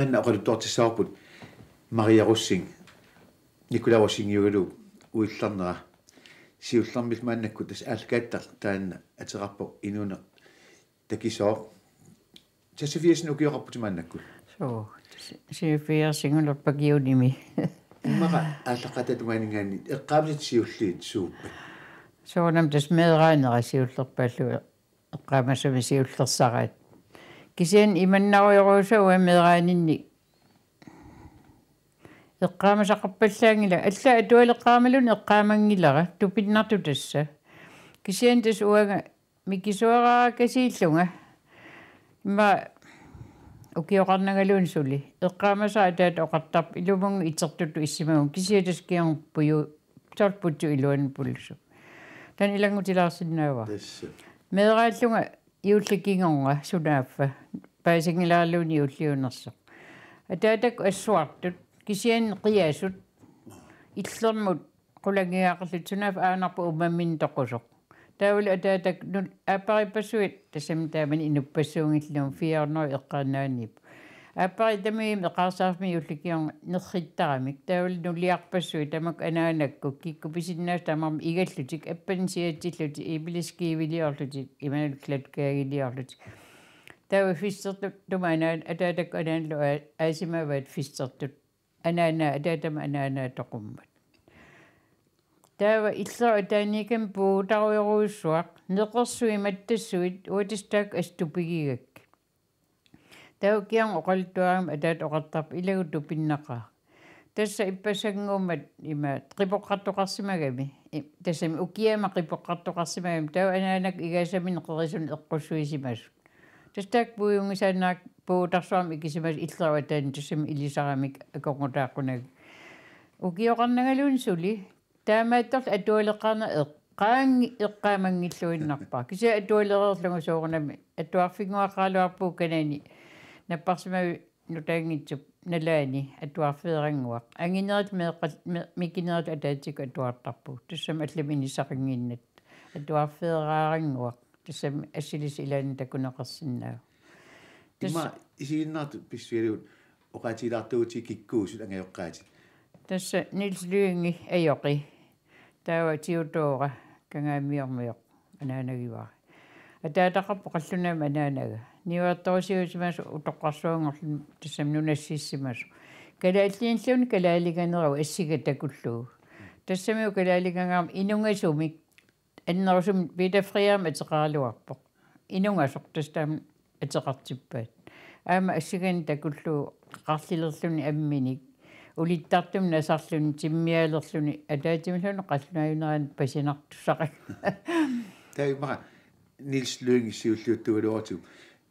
til oqaluttuartissaarput Maria Russing Nicola Russing yugalu uillarnera siullarmil maannakku tas aalkaattar taanna aterarpo inuner takisoo tassafiasin ukiorarput maannakku so sifiasingular det er ааллақататумаанингаани эққаавлит сиуллиит сууппат соонам тас медрайнера сиуллерпааллуа эққаамасами сиуллерсараат кисиан иманнаруйоруусауаммеэраанинник эққаамасақарпаллаангила алла атуалеққаамалуни эққаамангилара тупиннарту тасса кисиан тас уага микисуараа касииллунга има укиоқарнагалуун сули эққаамасаа таат оқартарп илумунгу итертуту иссимагун кисиатас киангуппую тортпутту илуанпулсу тан илангутилаарсиннаава тасса Medreglunga юлликигонга сулааффа паасингилаарлууни уллиунерсо атаатак ассуартут кисиан қиаасут иллэрмут қулагиаақарлутсунаф аанарпу умаммин тоқусоқ таавал атаатак нут апариппасуит тассам таамани инуппассуунгиллуун фиарнери эққаанааннип аппари тамими меқарсаарми улликиорн нерриттарамик таавал нулиарпассуи тамак анаанакку киккуписиннаас тамарми игаллутик аппансиатиллути ибилискиивилиорлутик иманул клаткаагилиорлутик таава фистертут туманаан атаатак анаанлу аасимаваат фистертут анаана атаатама анаанаа тоқуммат таава иллера атааникам пуутаруйоруиссуақ неқерсуи маттассуит уутистаак аступигигак таугиан оқалтуарам атаат оқартарп илагуту пиннақаа тасса иппасангууммат има қипоққартоқарсимагами тассами укиама қипоққартоқарсимагами тау анаанак игаасамин қерисун эққуссуисимас тастаак пуйунгисаанаак пуутарсуарам икисимас иллеруатаани тассами илисарамик акоқутааққунаг укиоқарнагалуун сули таамааттарл атуалеққарна эқ qaangi iqqaamangilluinnarpaa kisa atualereerlugu soorunami atuarfiguaqaaluarpuu kanani Na pas ma no tangi tu na lani at tua fering wa. Ang ina at me me kina at dati ko tua tapu. Tu sem at le mini sa ringin at tua fering wa. Tu sem asili sila ni ta kuno kasin na. Tima isi na tu pisfiri un. Oka ti da tu ti kiku si ta ngayok ka ti. Tas nils lingi ayoki. Tawa ti utora kanga miyong miyok. Ananagiwa. At tatakapokasunay mananagiwa. niuertorsiusimmas utoqqarsuangorlun tassamnunassiissimmas kalaalliinlluun kalaalikanerau assiga takulluu тассамиу калааликангаам инунгасумик аннерусум питафриаам атеқарлуарпоқ инунгасоқ тастаам атеқартиппаат аама ассиган такуллуу қарлилерлуни амминик улиттартум насарлуни тиммиалерлуни атаатимиллуни қаллунааюнеран пасинартусақ таймара нилс луингиссиуллууттугалуартуг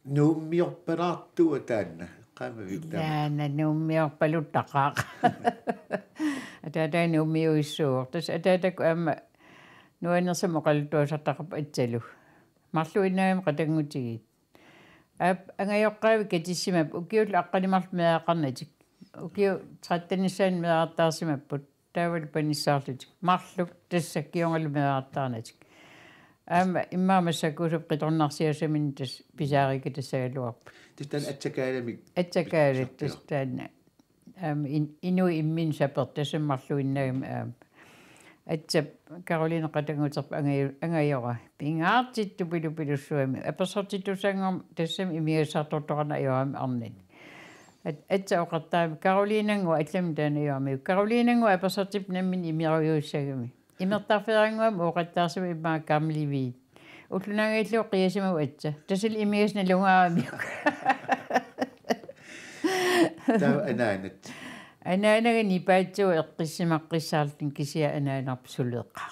нууммиорпалаартуа таанна qaamavittaa таана нууммиорпалу тақаа атаатаа нууммиуиссуур тас атаатаку аама нуанерса моқалтуасартақап атсалу марлу иннаами қатангутигит аап ангайоққаавик катиссимап укиул аққанимарлу меақарнатик укиу траттанissaan меаартаарсимаппут таавал паниссаарлутик марлу тасса кионгал меаартаарнатик أما إما مسكو سبق تون نصي من تس بزاري كده سالو تستن أتكاله مي أتكاله تستن أم إن إنه إم من سبق تسم مسلو إنه أم أتب كارولين قد عن تب أنا أنا يرى بين عاتي تبلو بلو سو أم أبسطي تسم تسم إمي سطو تونا يوم أمنين أت أقطع كارولين عن وأتلم دنا يوم كارولين عن وأبسطي بنا من إمي رويو سامي имертарферингуам оқаттаарсуи иммаа камливиит уллунагииллуу қиасимау атса тасил имиасна лунгаамиук таа анаанат анаанага нипаатсуу эққиссимаққиссаарлтин кисиа анаанарп сулеққаа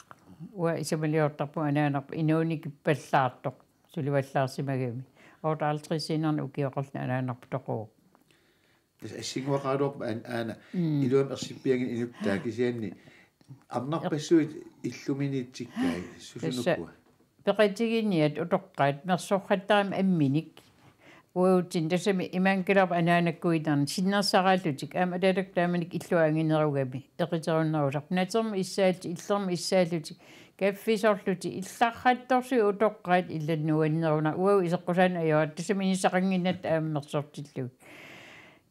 уа исамалиортарпу анаанарп инууник иппаллаартоқ суливаллаарсимагами ортаалтрисинерна укиоқарлна анаанарпу тоқуу тас ассигуақаалуарпа аана илуам ерсиппиагин инуттаа кисианни арнарпассуит иллуминиитсиккай сусунуккуа пеқатигиниат утоққаат мерсоққаттарам амминик уутин тасами иманкилар анаанаккуитарни синнерсарааллутик аама талактааманик иллуангинеругами эқитеруннеруларнатерми иссаалти иллерми иссааллутик каффисорлути иллархатторси утоққаат илланнуаннеруна уау исеққусаана аюат тасами нисақангиннат ааммерсортиллуг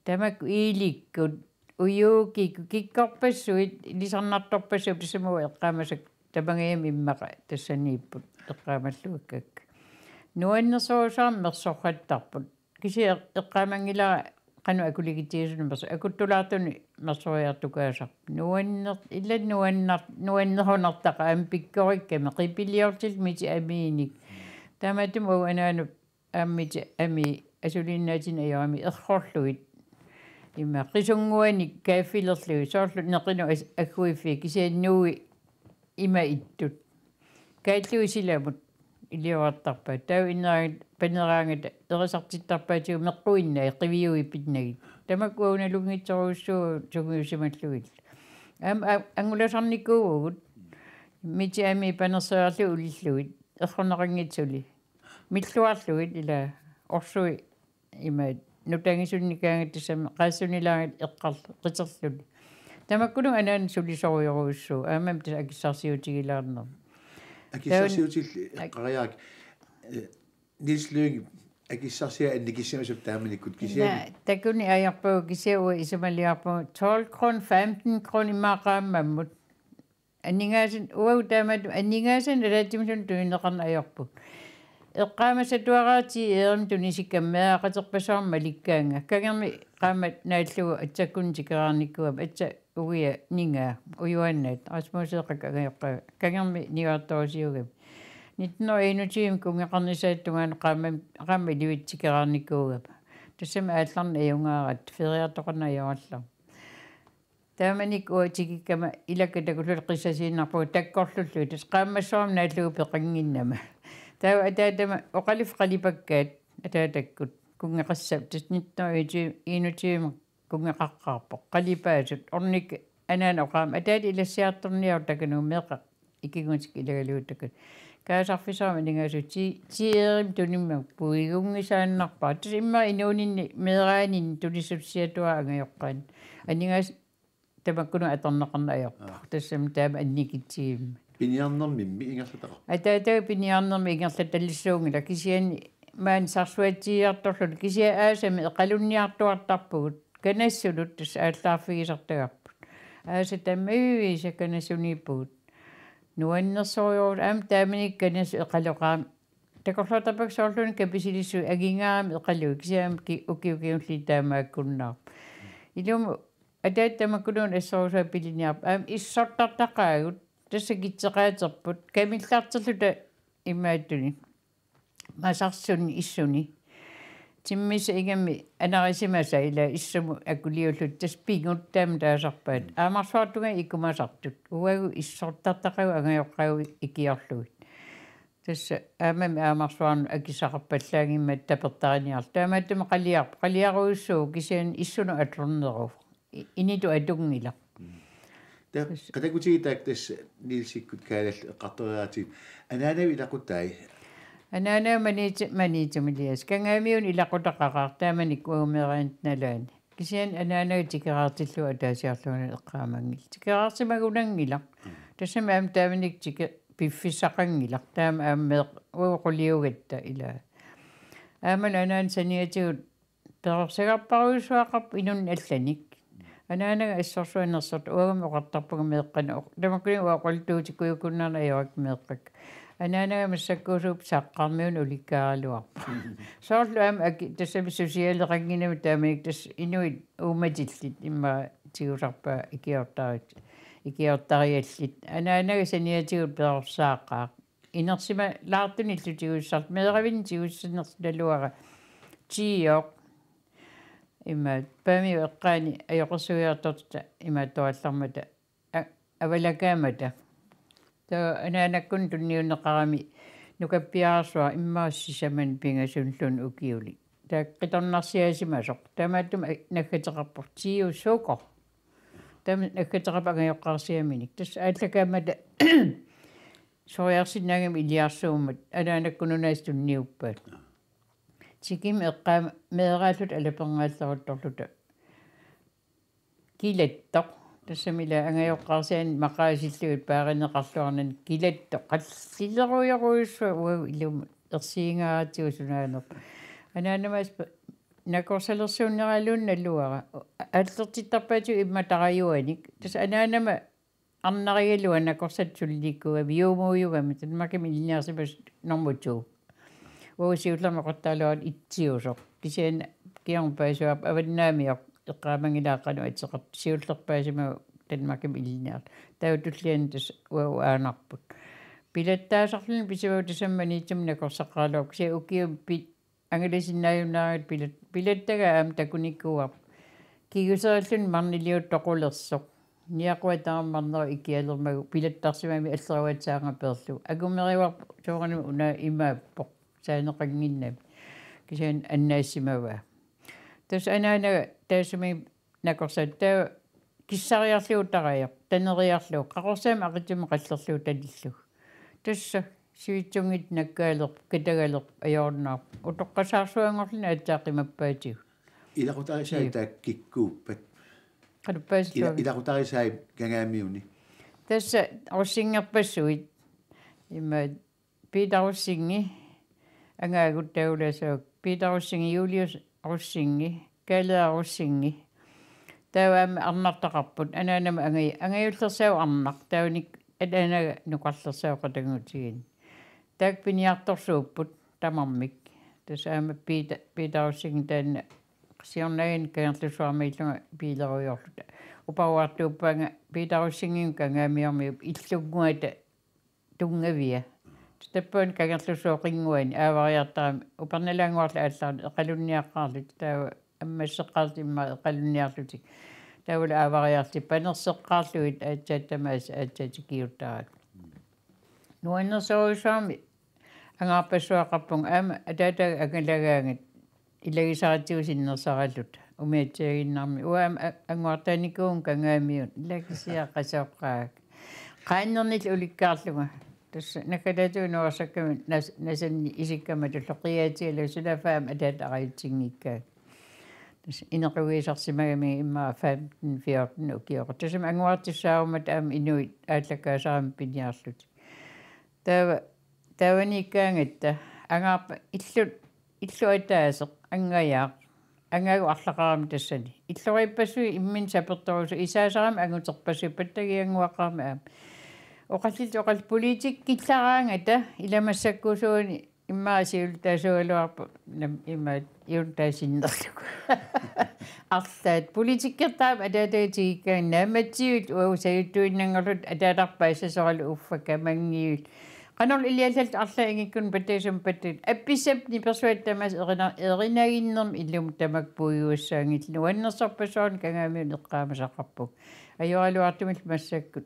тамак ииликкут уйууки киккорпассуит лисарнарторпассуу писсамуа эққамасак тамагиам иммақа тассанииппут эққамаллуаккак нуаннерсуусаам мерсорраттарпут киси эққамангилара кану акулигитиисуну мерсу акуттулаартуни мерсориартукаасар нуаннер илла нуаннар нуаннерунартақа ам пиккорикка меқипилиортил мити амииник таматум уанаану аммити ами асулиннаатин аярами ерхорлуит имма рисунгуаник кааффилерлуи соорлу неқину аггуиффи кисианнууи има иттут кааллуи силамут илиуартарпаа тау иннерагит панераангат ерисартиттарпаатигу меққуинна иқивиуи питнагит тамаккуауналунгитсоруссуу сугиусималлугит ам ангуласарникуугут мити ами панерсаарлу улиллугит ерхонерангитсули миллуарлугит ила орсуи имаат нутангисунникаангатта сама қаассунилаагат эққарла қитерлут тамаккулу анаан сулисориоруссуу аамам тас акиссарсиутигилаарнер акиссарсиутилли эққариаак нилслууги акиссарсиа анникиссимасуп тааманиккут кисиа такуни аярпагу кисиауа исумалиарпагу 12 крон 15 крон имаақааммаммут аннингаасин уау таамату аннингаасин алаатимсун туинеқарна аярпут эққаамасатуараати eerim туниккаммеаақатерпасарам маликкаанга кагерми qaammat naallugu atsakkunni tikerarnikkuam atsa ugia ningaa ujuannaat asmuuseeqak agajoqqa kagermi niuartorusiugam nitno einutiim kungeqarnisaattungaan qaamma qaamma livittikerarnikkuugam tassama aallarna ajungaarat feriartoqarna ajorallar тааманик уатигиккама илаккатакуллу қиссасииннарпуг таккорлуллу тас қааммассуарам нааллугу пеқангиннама таа атаатама оқалиф қалипаккаат атаатаккут кунгеқассап тиснитторити инутиима кунгеқаққарпоқ қалипаасут орник анаан оқаама атаат илассиарторниару такануумеқа икигунсик илагалуутакут каасарфисаама нигаасу ти тиерим туниммак пуигунгисааннарпаа тус имма инуунинни меераанин тулисуссиатуаага йоққаан анигаас тамаккуну аторнеқарна аёрпа тассам таама анникитсиимма Piniannermi ingerlataqa. Ataata piniannermi ingerlatallissuungila kisiani maan sarsuatiartorlu kisia aasami eqalunniartuartarpugut kanassulut tas aallarfigisertagappu. Aasa tammayui sakanassuniippugut. Nuannersoruul am taamanik kanas eqaloqaam takorlatapak soorlun kapisilissu agingaam eqalu kisiaam ki ukiukiunlli taamaakkunnaarpu. Ilum ataatamakulun assorusaa piliniarpu aam issortartaqaagut тассакитсеқаатерпут камиллаартерлута имааттуни масарсуни иссуни тиммис игами анарисимаса ила иссуму акулиуллут тас пигуттаам таасарпаат аамарсуартуга икумасартут уагу иссортартақагу агаяоққагу икиарлугит тасса аамами аамарсуарну акисақарпаллаагиммат тапертариниар таамааттама қалиарп қалиаруиссуу кисиан иссуну атлернеруф иниту атугнгилар قتاكوتي تاك تس نيلسي كنت كارل قطراتي انا انا الى قتاي انا انا مانيت مانيت ملياس كان اميون الى قتقاقار تامني كوميرنت نلان كسين انا انا تيكارتلو اتاسيارلون القامانغيل تيكارسي ماغونانغيلا تسمع ام تامنيك تيك بيفيساقانغيلا تام ام وقليوغتا الى امن انا انسانياتي تغرسيقاربارويسواقارب انون алланик أنا أنا أشرفي نصرت وهم غطبوا ميقن لما كنت وقلت وتكوي كنا لا يوك ميقك أنا أنا مسكوش وبسقام من وليكالو صارت لهم أكيد تسمى سوشيال لغنين متامينك تس إنو وما جلت إما تيورابا إكي أرتاوت إكي أرتاوت أنا أنا سنية تيور بلغساقا إنو سيما لاتني تيور صارت مدغبين تيور سنصد الوغة تيور имаат пами эққаани аёқэрсуиартортта имаат туаллармата авалакаамата таа анаанаккун тунниунеқарами нукаппиаарсуа иммаассисаман пигасунлун укиули таа қиторнарсиасимасоқ тамааттум э, наггатеқарпор тиу суко там наггатеқапага ёққарсиаминик тас ааллакаамата сориарсиннагами илиарсуумат анаанаккунунаастунниуппаат тиким эққаа меэраалут алапергааллерутторлута килаттоқ тассамила ангайоққарсиан мақаасиллугут пааринеқарлуарнан килаттоқ қаллилеруйоруйссуа уа илум ерсиингаратигу сунаанеқ анаанамас накорсалерсууннералуун наллуара ааллертиттарпаату имматараюаник тас анаанама арнаригалуа накорсат сулликкуа виумуйугами танмаками илниарсипас нормутуу уусиуллермеқортаалуан итсиусоқ кисиан киарпаасуап аваннаамиоқ эққаамангилааққану атсеқар сиуллерпаасимагу танмаким илиниар таутуллиан тус уау аанарпут пилаттаасарлун писавау тасамма ниитсумна корсаққаалуа кися укиум пит ангалисиннааюнаарит пилат пилаттага аам такуниккуар кигусериллун марнилиут тоқулерсоқ ниақуатаармарнер икиалермагу пилаттарсимами аллеруатсаанга перлу агумеривар суоранам уна имааппоқ саанеқангиннап кисаан аннаассимава тас анаана таасуми накорсаттаа киссариарлуу тарааяқ танериарлуу қақорсаама ақитсуми қаллерлуу талиллуг тасса сивитсунгит наккаалерп катагалерп аёрнаарп утоққасаарсуангорлуна атсаақимаппаатиг илақутарисаи тааккиккууппат qaluppaasuga ilaqutarisai kangaamiuni tassa orsingerpassuit imma piitarussingi ангаагуттагуласуук питаруссинги юлиус аруссинги калеаруссинги тааваами арнартақарпут анаанама ангай ангаюллерсаав арнар тауник алаанага нуқарлерсаоқатагутигин таак пиниарторсууппут тамармик тасаама пита питаруссинги таанна сиорнагин каерлусуармииллунга пилеруйорлута упауартууппаанга питаруссингиу кангаамиорми иллуггуата тунгавия таппуун кагерлусууқингуани аавариартарами уперналаангуарла ааллаарни эқалунниаққарлут таава аммассеққартимма эқалунниарлутик таавла аавариарти панерсеққарлуит аатсааттамаас аатсаатикиуттарат нуаннерсоруусаами ангаарпассуақарпунг аама атаатаа агалагаангит илагисаратиусиннерсаралут умиатсаагиннарми уаама ангуартааникуун кангаамиут илагисиаа қасооққаак қааннернил уликкаарлуга тасса накалатуунерсакками насанни исиккама туллоқиаатиала сулафаам атаалариутсигниккаа тасса инеқуисарсимагами иммаа 15 14 укиоқ тасама ангуартиссаарумат аама инуит ааллаккаасаарами пиниарлут таава таваниккаангатта агаарпа иллут иллуатаасеқ ангаяақ ангаагу арлақарами тассани иллориппасуи иммин сапертарусу исаасарами агутерпасуи паттагиангуақарами аама оқаллил оқал политик киллараангата иламассаккусууни иммаасиултаасуалуарпу имма иунтаасиннерлуку арлаат политиккертаап атаатаатигиккаан нааматсиут уу саюттуиннангерлут атааларпаа сасоралу уффака мангиут qanol iliallalt arla ingikkun pataisum patat appissap ni persuat tamas erina erinaginnerm illum tamakpuuyuussaangillu annersorpasuun kangaamiun eqqaamasaqarpuk ajualuartumil massakkut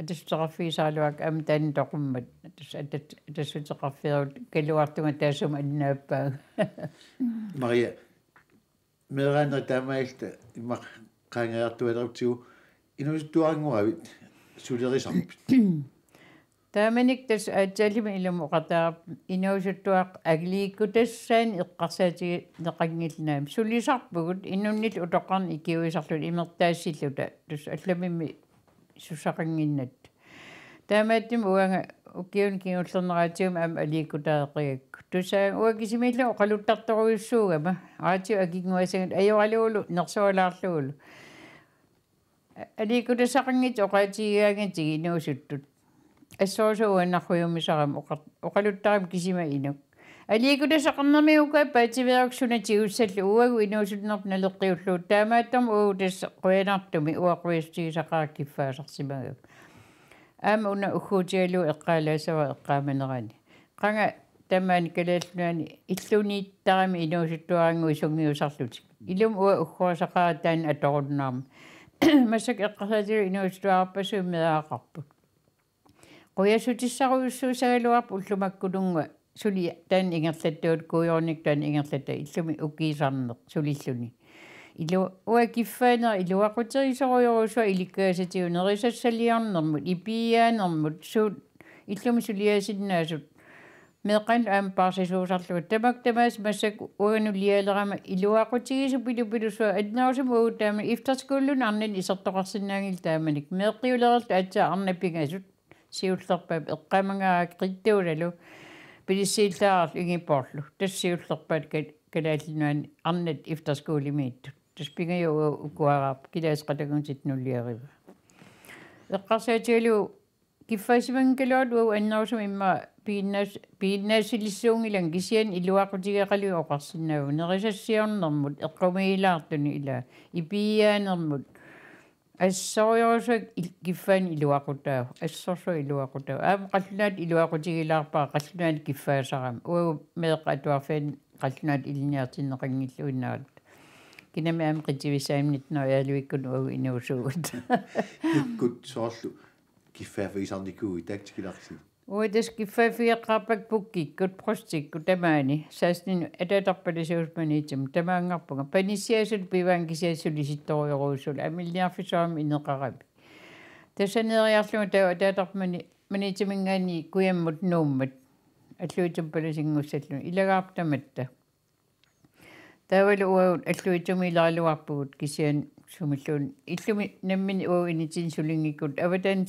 атассутеқарфиисаалуак ам таани тоқуммат атассутеқарфиарут калуартунга таасум аннааппаа мария мераанер тамаилта имақ қаангеартуалеруптигу инуиттуарангуравит сулерисарпит тааманик тас аатсаалима иламоқатаарап инуусуттуақ агилиикку тассаани эққарсаатиги неқангилнаам сулисарпугут иннуннил утоқарни икиуисарлут имертаассиллута тус алламимми сусақангиннат таамааттим уанга уккиун кингуллернераатиум аама алииккутаақиакку тусаа уакисимилла оқалуттарторуйуссуугама аатиу акингуасагат аёралуулу нерсуалаарлуулу алииккутасақангит оқаатигаагатиги инуусуттут ассоосууаннархуйумисарам оқалуттарам кисима инук алиикуласеқарнерми ука паативиаруксуна тигуссаллу уагу инуусулнерп налеққиуллуу таамааттам уу тасс қуянартуми уақуистигисақар киффаасарсимагак аама уна ухуутиалу эққаалаасава эққааманерани қанга тамаани калааллуани иллунииттарами инуусуттуарангу исунгиусарлутик илум уа уххуасақара таан аторуннаарма масак эққасаатилу инуусуттуараппасуу меаақарпут қуясутиссаруйуссуусагалуарпу уллумаккулунга suli taan ingerlattaut kuujornik taan ingerlatta illumi ukiisaarneq sulilluni ilu ua kiffaaner iluaqutirisoruyorusua ilikkaasatiunerisassaliarnermut ipiaanermut suut illumi suliasinnaasut meqan aam parsisuusarlugut tamak tamaas massak ilu iluaqutigisu pilupilusua adnausum uutaama iftarskoolun arnin isertoqarsinnaangil taamanik meqqiulerallu atsaa arnappingasut siullerpap eqqamangaak qittuulalu пилисииллаарл игиппоорлу тассиуллерпат калаалинуан арнат ифтерскуулимиитту таспигаюа укуараап килаасқалагунсит нуллиарива эққарсаатигалу киффаасимангкалуалу аннерусум имма пииннаас пииннаасилиссуунгилан кисиан илуаақутигеқалуи оқарсинаагу нерисассиорнэрмут эққумиилаартуни ила ипиаанермут ассориорусуак киффаани илуакутаа ассорсуа илуакутаа аа қаллунаат илуакутигилаарпаа қаллунаат киффаасарам уу меэқатуарфиан қаллунаат илиниартиннеқангиллуиннаат кинами аам қитивисаамнит но яалуиккун уу инуусуугут иккут соорлу киффаафисарникууи таактикиларсит og det skal for fire kapper på kig, og prostik, og dem er Så er sådan, at der er på det sjovt, man ikke må dem er på gang. Men i siger, så det bliver en kisier, så det sit i rådsel. Jeg vil lære for om en karab. Det er sådan, at jeg slår der, og der er der på man ikke må gå hjem mod nummer. Jeg slår ikke på det sin udsættel. I lægger op der med det. Der var det uavhund, at slår ikke om i lærer lov op på, som er slået. I slår nemlig uavhund i tiden, så længe ikke. Jeg var den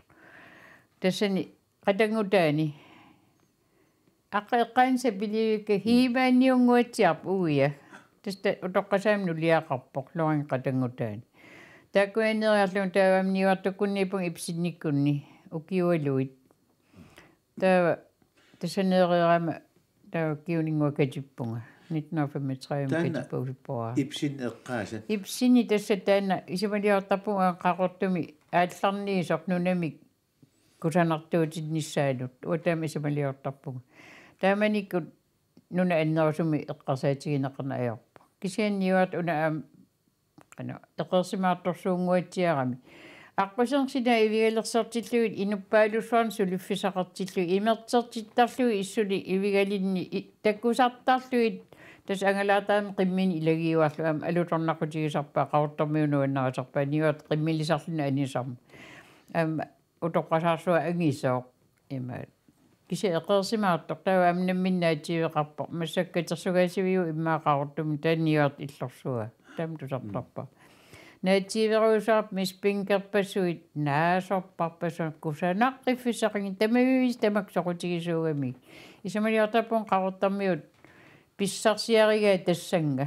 tässä katsotaan tänne. Akkaan kanssa pidi hiivän jonkun tjapuja. Tästä otokasen minun liakappok, noin katsotaan tänne. Tämä kun en ole ajatellut, että tämä on niin vaikka kun ei pun ipsini kunni, uki oli Tämä, tässä on erilainen, tämä on kiinni kuin ketjupunga. Nyt noin femme traivamme ketjupuusipoa. Ipsini kanssa? Ipsini tässä tänne. Isä oli ottaa puhuan karottumi, ajatellaan niin, sopnu кусанартуутиннссааlut уатаами сумалиортарпугу тааманиккут нуна аннерусуми эққарсаатигинеқарна аёрпа кисианниуат уна аам кана эқерсимаатторсуунгуатсиарами арпасерсина ивигалерсартиллуит инуппаалуссуарн сулиффисақартиллу имертертиттарлуи иссули ивигалинни таккусартарлуит тас ангалаатаами қиммини илагиуарлу аам алуторнақутигисарпаа қавортармиунуаннарасарпаа ниуат қиммилисарлуна анисарма аам Ook als ik zo, ik zei er zin uit. Ik heb niet natuurrapport. Mijn secretaris heeft u in mijn kartoon ten uur. Ik was zo'n top. Niet hierop, Miss Pinker, persoonlijk, naast op ik was er niet mee. Ik heb mijn op een kartoon mute. Ik heb een sartierigheid. Ik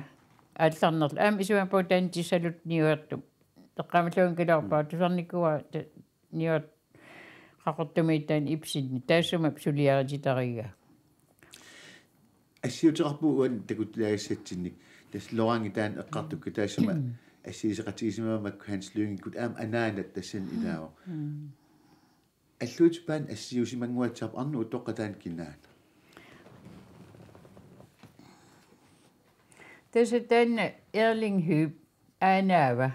heb een potentie. Ik heb een soort kartoon. Ik heb een soort kartoon. Ik heb een soort kartoon. Ik heb een soort kartoon. Ik heb een soort kartoon. Ik heb een soort kartoon. Ik heb een soort kartoon. Ik een soort kartoon. Ik heb een soort een soort kartoon. Ik heb een soort kartoon. Ik хақортумиитаан ипсинни таассумап сулиарититарига ассиутеқарпу уан такутлагассатсинник тас лоранги таан эққартукки таассума ассиисеқатигисимамак ханслуунгиккут аам анаанат тассан илаава аллуут паан ассиусимангуатсаарп арну утоққатаан кинаан тэсэтэн эрлинг хюб аанаава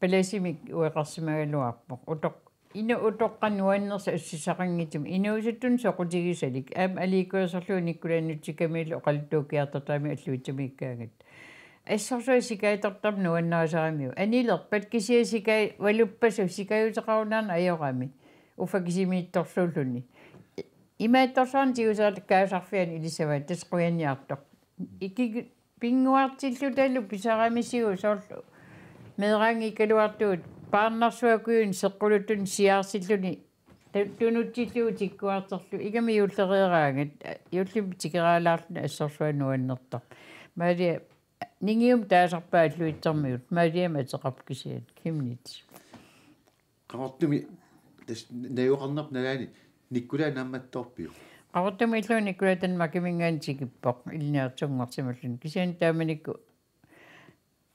паласимик уэқарсимагалуарпоқ утоқ ino utoqqannuannersa ussisaqangitum inuusuttun soqutigisalik aam aliikuaserluu nikkulaannutsikamilu oqaltuukiartatami alluuttumikkaangat ассорсуа сикаитортам нуаннаасаамиу анилер паткисия сикай валуппасу сикаютеқарунаарна аёрами уфакисимиитторлууллуни имаатторсаан тигусаалаккаасарфиан илисава тасқуянниартоқ ики пингуартиллуталу писарамисигу соорлу медранги калуартуут paannarsuakuun seqqulutun siaarsilluni tunutsilluutikkuarterlu igami yullerieraangat yullimitikeraalaarluna assorsuanuannertor maalia нигиум таасарпааллуитсэрмиут маалиама атеқарпкисиат кимнит қавартуми тас наёқарнап налаани никкулаа намматторпиу қавартуми иллуа никкулаа танма кимингаан тикиппоқ илниартунгортималлун кисиан тааманикку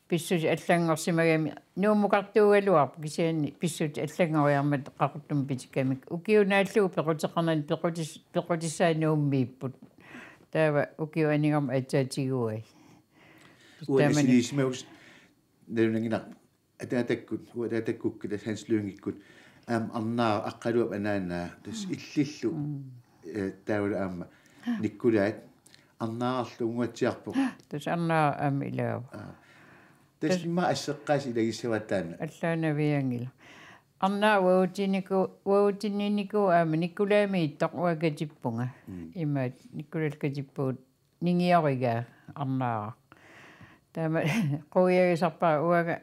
писсус аллангорсимагами нуумукартуугалуарп кисианни писсут аллангориармат қақуттум питикамик укиунааллугу пеқутеқарнани пеқутис пеқутиссаа нууммииппут таава укиуанигам атсаатигуай уанисинисимагус нэрнагинар атаатаккут уатаатаккуккила санслуунгиккут аам арнаа аққалуап анаанаа тас иллиллу таавла аама никкулаат арнаарлу унгуатсиарпоқ тас арнаа аама илаава тасма ассеққаас илагиссаватаана аллаанавиангила арнаа ваутинику ваутиннинику аама никулаами иттоқ уакатиппунга имаат никулалкатиппуут нигиорига арнаара таама қуяагисарпаа уага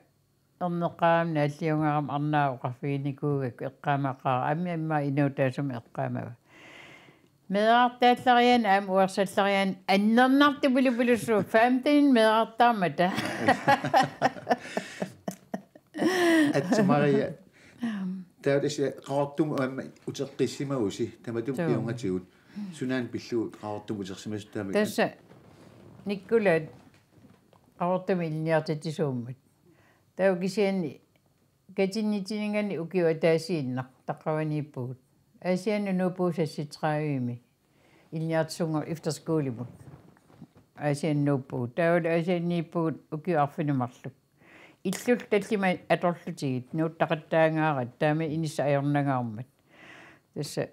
эрнеққаамна аллиунгарам арнаау қарфиникуугакку эққаамаққаа амми амма инуутаасуми эққаамава Medarbejderen er morsætteren. Anden nat, det ville blive så femtien medarbejder med det. At Maria, der er det så rart, du er med utrættelse også. Det var du i unge tid. Sådan en beslut, rart du utrættelse med det. Det er så, Nicolai, rart du vil nyde det som. Det er jo ikke sådan, at jeg ikke er en ukiotasin, der kan være en nu på sig sit træøme. I nært sunger efter nu på. no pu. Taul asiana ni pu uki arfinu marluk. Illul tallima atorlutigit. Nu taqattaangaarat. Taami inisa ajornangaarmat. Tässä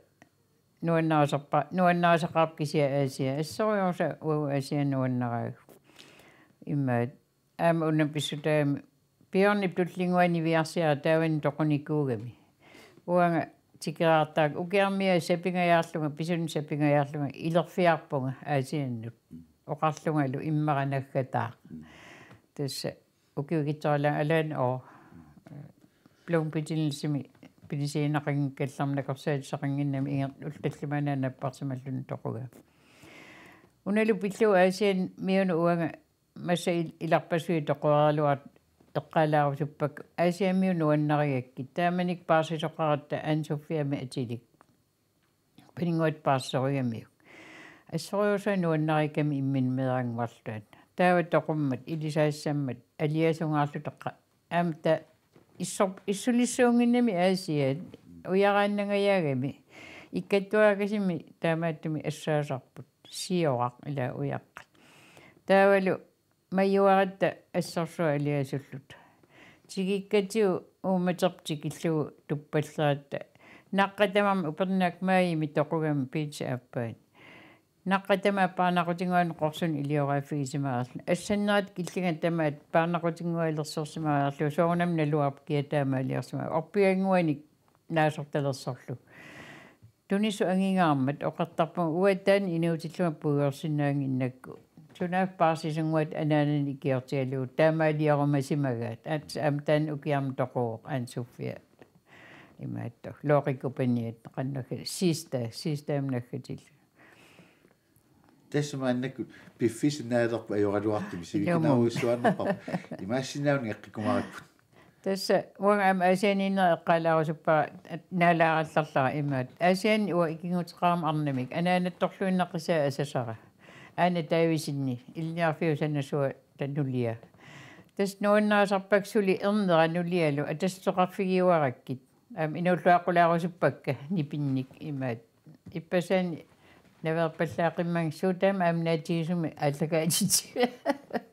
nuannaasarpa nuannaasaqaarkisia aasia. Assoriorsa uu asia nuannaraag. Imma aama unna pissutaami. Piornip tullinguani viarsiara taavani toqunikuugami. Uanga tikeraartaak ukiarmia sapingajaarluga pisun sapingajaarluga ilerfiarpunga aasiannut oqarlungalu immaranaggataaq tussa ukiugitsorlan alaan oo blum pitinilsimi pinisiinaqanngikkallarnakorsaalisaqanginnami ingert ullallimana napparsimallun toquga unalu pillu aasian miunu uanga massa ilarpasui toquaraluat эққалаарусуппак аасиамиу нуаннариакки тааманик паарсисоқаратта аан суффиами атилик пинингуат паарсориамиу ассориусаа нуаннариками имминмераангварлуат таава тоқуммат илисаассаммат алиасунгаарлу теққа аамта иссор иссулиссуунгиннами аасиаат уярааннагаяагами иккаттуаагасими таамааттуми ассаасарпут сиорaq ила уяққат таавалу majorata assorsu aliasullut tigikkatiu uumatertik illugu tuppalleraata naqqatamam upernaak maayimi toqugam piitsa appaat naqqatama paarnaqutinguan qorsun ilioraaffigisimaarsla assannerat killigan tamaat paarnaqutinguailersorsimaaarlu suunam naluarp kiataama aliarsima orpianguanik naasortalersorlu tunisu angingaarmat oqartarpun uataani inuutilluma puguersinnaanginnakku tunaafpaarsisunguat anaanani kiortialuut taamaaliarumasimagaat at amtan ukiarm toquuq ansuffia имаатто лоорикупаниат каннакка систа систаамнаккатил тесмааннакку пиффисинаалерпа ажоралуартими сивикинаруиссуаарнерпа имаассинаавни эккикумаариппут тасса уангаам асианинер эққалаарусуппара наалааралларлара имаат асиани уа икингутеқарам арнамик анаанатторлуиннеқиса асасара аана таависинни илниарфиусаннасуа таннулиа тас нуаннаасарпаксули ернера нулиалу атассоқарфигиуараккит аам инууллуаққулаарусуппакка нипинник имаат иппасаани наверпаллаақиммангсуутаама аам наатигисуми аллакаатитива